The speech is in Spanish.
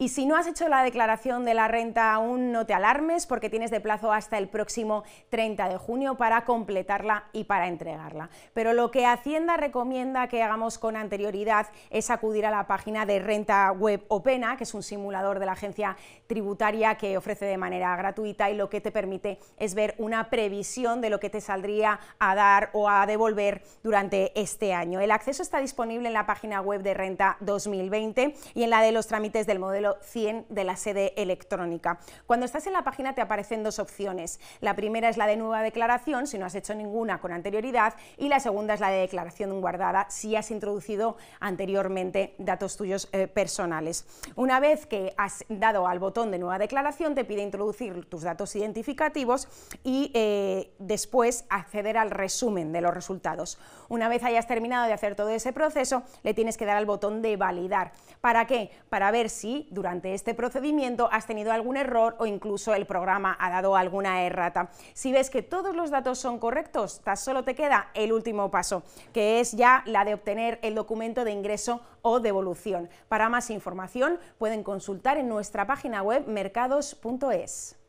Y si no has hecho la declaración de la renta aún, no te alarmes porque tienes de plazo hasta el próximo 30 de junio para completarla y para entregarla. Pero lo que Hacienda recomienda que hagamos con anterioridad es acudir a la página de Renta Web Opena, que es un simulador de la agencia tributaria que ofrece de manera gratuita y lo que te permite es ver una previsión de lo que te saldría a dar o a devolver durante este año. El acceso está disponible en la página web de Renta 2020 y en la de los trámites del modelo 100 de la sede electrónica. Cuando estás en la página te aparecen dos opciones. La primera es la de nueva declaración, si no has hecho ninguna con anterioridad, y la segunda es la de declaración guardada, si has introducido anteriormente datos tuyos eh, personales. Una vez que has dado al botón de nueva declaración, te pide introducir tus datos identificativos y eh, después acceder al resumen de los resultados. Una vez hayas terminado de hacer todo ese proceso, le tienes que dar al botón de validar. ¿Para qué? Para ver si durante este procedimiento has tenido algún error o incluso el programa ha dado alguna errata. Si ves que todos los datos son correctos, tan solo te queda el último paso, que es ya la de obtener el documento de ingreso o devolución. Para más información pueden consultar en nuestra página web mercados.es.